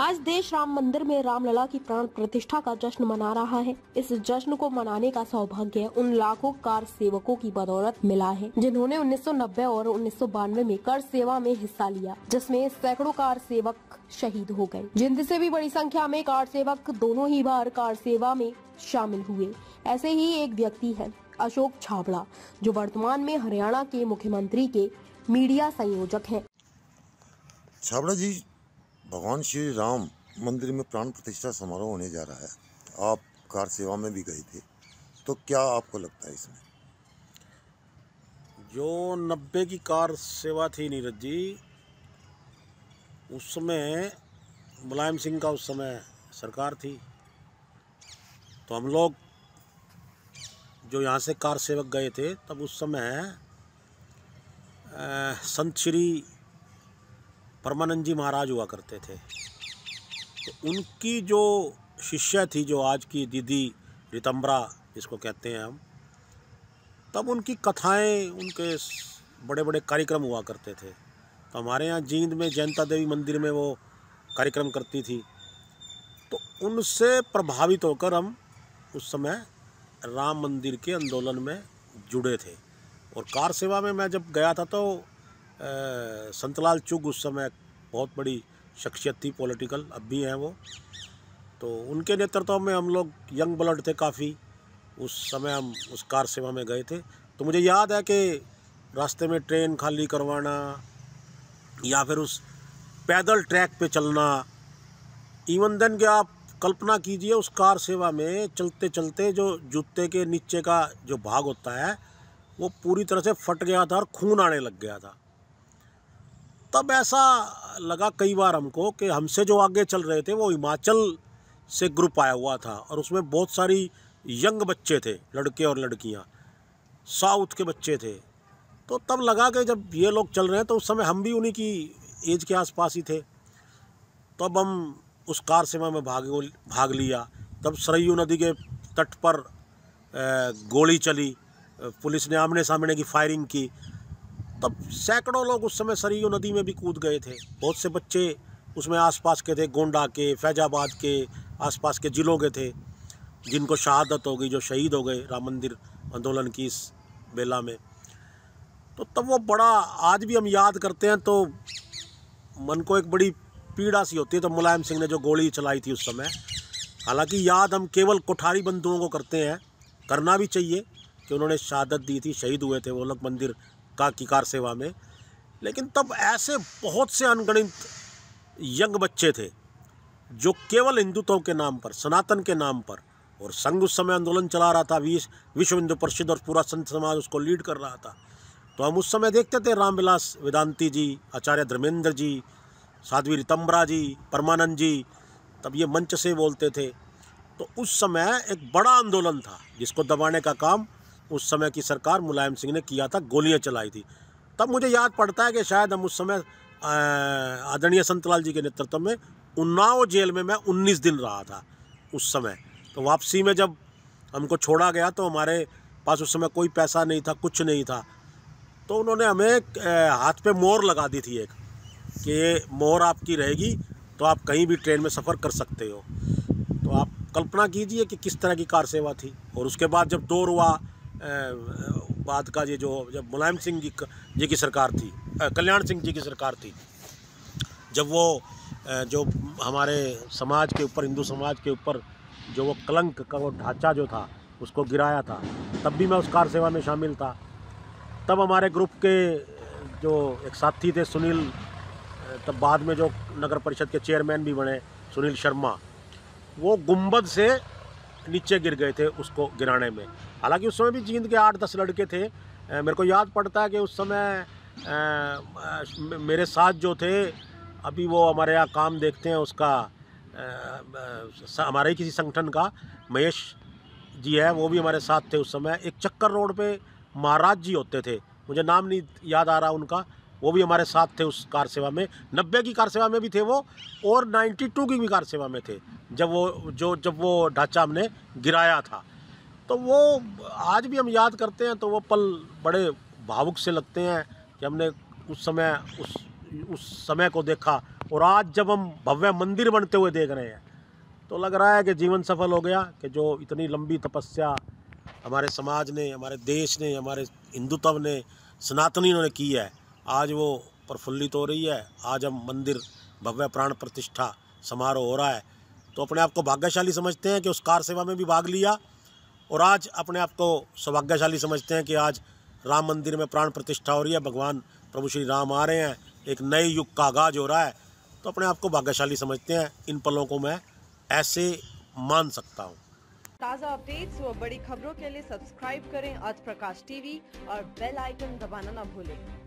आज देश राम मंदिर में रामलला की प्राण प्रतिष्ठा का जश्न मना रहा है इस जश्न को मनाने का सौभाग्य उन लाखों कार सेवकों की बदौलत मिला है जिन्होंने 1990 और उन्नीस में कर सेवा में हिस्सा लिया जिसमें सैकड़ों कार सेवक शहीद हो गए जिनसे से भी बड़ी संख्या में कार सेवक दोनों ही बार कार सेवा में शामिल हुए ऐसे ही एक व्यक्ति है अशोक छाबड़ा जो वर्तमान में हरियाणा के मुख्यमंत्री के मीडिया संयोजक है छाबड़ा जी भगवान श्री राम मंदिर में प्राण प्रतिष्ठा समारोह होने जा रहा है आप कार सेवा में भी गए थे तो क्या आपको लगता है इसमें जो नब्बे की कार सेवा थी नीरज जी उस समय मुलायम सिंह का उस समय सरकार थी तो हम लोग जो यहाँ से कार सेवक गए थे तब उस समय संत श्री परमानंद जी महाराज हुआ करते थे तो उनकी जो शिष्य थी जो आज की दीदी रितम्बरा जिसको कहते हैं हम तब उनकी कथाएं उनके बड़े बड़े कार्यक्रम हुआ करते थे तो हमारे यहाँ जींद में जयंता देवी मंदिर में वो कार्यक्रम करती थी तो उनसे प्रभावित होकर हम उस समय राम मंदिर के आंदोलन में जुड़े थे और कार सेवा में मैं जब गया था तो संतलाल चुग उस समय बहुत बड़ी शख्सियत थी पॉलिटिकल अब भी हैं वो तो उनके नेतृत्व में हम लोग यंग ब्लड थे काफ़ी उस समय हम उस कार सेवा में गए थे तो मुझे याद है कि रास्ते में ट्रेन खाली करवाना या फिर उस पैदल ट्रैक पे चलना इवन देन के आप कल्पना कीजिए उस कार सेवा में चलते चलते जो जूते के नीचे का जो भाग होता है वो पूरी तरह से फट गया था और खून आने लग गया था तब ऐसा लगा कई बार हमको कि हमसे जो आगे चल रहे थे वो हिमाचल से ग्रुप आया हुआ था और उसमें बहुत सारी यंग बच्चे थे लड़के और लड़कियां साउथ के बच्चे थे तो तब लगा कि जब ये लोग चल रहे हैं तो उस समय हम भी उन्हीं की एज के आसपास ही थे तब हम उस कार सेवा में भाग भाग लिया तब सरयू नदी के तट पर गोली चली पुलिस ने आमने सामने की फायरिंग की तब सैकड़ों लोग उस समय सरयू नदी में भी कूद गए थे बहुत से बच्चे उसमें आसपास के थे गोंडा के फैजाबाद के आसपास के ज़िलों के थे जिनको शहादत हो गई जो शहीद हो गए राम मंदिर आंदोलन की इस बेला में तो तब वो बड़ा आज भी हम याद करते हैं तो मन को एक बड़ी पीड़ा सी होती है तो मुलायम सिंह ने जो गोली चलाई थी उस समय हालांकि याद हम केवल कोठारी बंधुओं को करते हैं करना भी चाहिए कि उन्होंने शहादत दी थी शहीद हुए थे वो लोग मंदिर का किकार सेवा में लेकिन तब ऐसे बहुत से अनगणित यंग बच्चे थे जो केवल हिंदुत्व के नाम पर सनातन के नाम पर और संघ उस समय आंदोलन चला रहा था विश्व हिंदू परिषद और पूरा संत समाज उसको लीड कर रहा था तो हम उस समय देखते थे रामविलास वेदांति जी आचार्य धर्मेंद्र जी साध्वी रितम्बरा जी परमानंद जी तब ये मंच से बोलते थे तो उस समय एक बड़ा आंदोलन था जिसको दबाने का काम उस समय की सरकार मुलायम सिंह ने किया था गोलियां चलाई थी तब मुझे याद पड़ता है कि शायद हम उस समय आदरणीय संतलाल जी के नेतृत्व में उन्नाव जेल में मैं उन्नीस दिन रहा था उस समय तो वापसी में जब हमको छोड़ा गया तो हमारे पास उस समय कोई पैसा नहीं था कुछ नहीं था तो उन्होंने हमें हाथ पे मोर लगा दी थी एक कि मोर आपकी रहेगी तो आप कहीं भी ट्रेन में सफ़र कर सकते हो तो आप कल्पना कीजिए कि किस तरह की कार सेवा थी और उसके बाद जब दौर हुआ बाद का ये जो जब मुलायम सिंह जी जी की सरकार थी कल्याण सिंह जी की सरकार थी जब वो जो हमारे समाज के ऊपर हिंदू समाज के ऊपर जो वो कलंक का वो ढांचा जो था उसको गिराया था तब भी मैं उस कार सेवा में शामिल था तब हमारे ग्रुप के जो एक साथी थे सुनील तब बाद में जो नगर परिषद के चेयरमैन भी बने सुनील शर्मा वो गुम्बद से नीचे गिर गए थे उसको गिराने में हालांकि उस समय भी जींद के आठ दस लड़के थे मेरे को याद पड़ता है कि उस समय मेरे साथ जो थे अभी वो हमारे यहाँ काम देखते हैं उसका हमारे ही किसी संगठन का महेश जी है वो भी हमारे साथ थे उस समय एक चक्कर रोड पे महाराज जी होते थे मुझे नाम नहीं याद आ रहा उनका वो भी हमारे साथ थे उस कार सेवा में नब्बे की कार सेवा में भी थे वो और नाइन्टी टू की भी कार सेवा में थे जब वो जो जब वो ढांचा हमने गिराया था तो वो आज भी हम याद करते हैं तो वो पल बड़े भावुक से लगते हैं कि हमने उस समय उस उस समय को देखा और आज जब हम भव्य मंदिर बनते हुए देख रहे हैं तो लग रहा है कि जीवन सफल हो गया कि जो इतनी लंबी तपस्या हमारे समाज ने हमारे देश ने हमारे हिंदुत्व ने सनातनी ने की है आज वो प्रफुल्लित हो रही है आज हम मंदिर भव्य प्राण प्रतिष्ठा समारोह हो रहा है तो अपने आप को भाग्यशाली समझते हैं कि उस कार सेवा में भी भाग लिया और आज अपने आप को सौभाग्यशाली समझते हैं कि आज राम मंदिर में प्राण प्रतिष्ठा हो रही है भगवान प्रभु श्री राम आ रहे हैं एक नए युग का आगाज हो रहा है तो अपने आप को भाग्यशाली समझते हैं इन पलों को मैं ऐसे मान सकता हूँ ताज़ा अपडेट्स और बड़ी खबरों के लिए सब्सक्राइब करें आज प्रकाश टीवी और बेल आइकन दबाना ना भूलें